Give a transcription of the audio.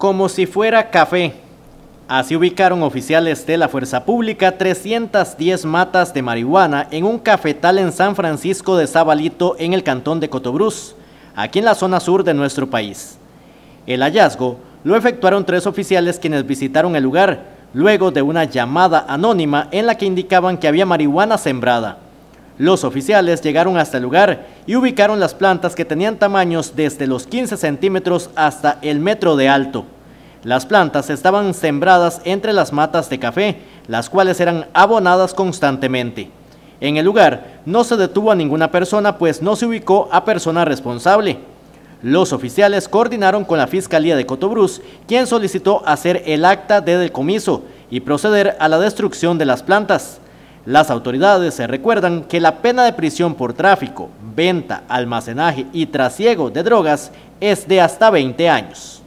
como si fuera café. Así ubicaron oficiales de la Fuerza Pública 310 matas de marihuana en un cafetal en San Francisco de Zabalito en el cantón de Cotobruz, aquí en la zona sur de nuestro país. El hallazgo lo efectuaron tres oficiales quienes visitaron el lugar, luego de una llamada anónima en la que indicaban que había marihuana sembrada. Los oficiales llegaron hasta el lugar y ubicaron las plantas que tenían tamaños desde los 15 centímetros hasta el metro de alto. Las plantas estaban sembradas entre las matas de café, las cuales eran abonadas constantemente. En el lugar no se detuvo a ninguna persona, pues no se ubicó a persona responsable. Los oficiales coordinaron con la Fiscalía de Cotobruz, quien solicitó hacer el acta de decomiso y proceder a la destrucción de las plantas. Las autoridades se recuerdan que la pena de prisión por tráfico, venta, almacenaje y trasiego de drogas es de hasta 20 años.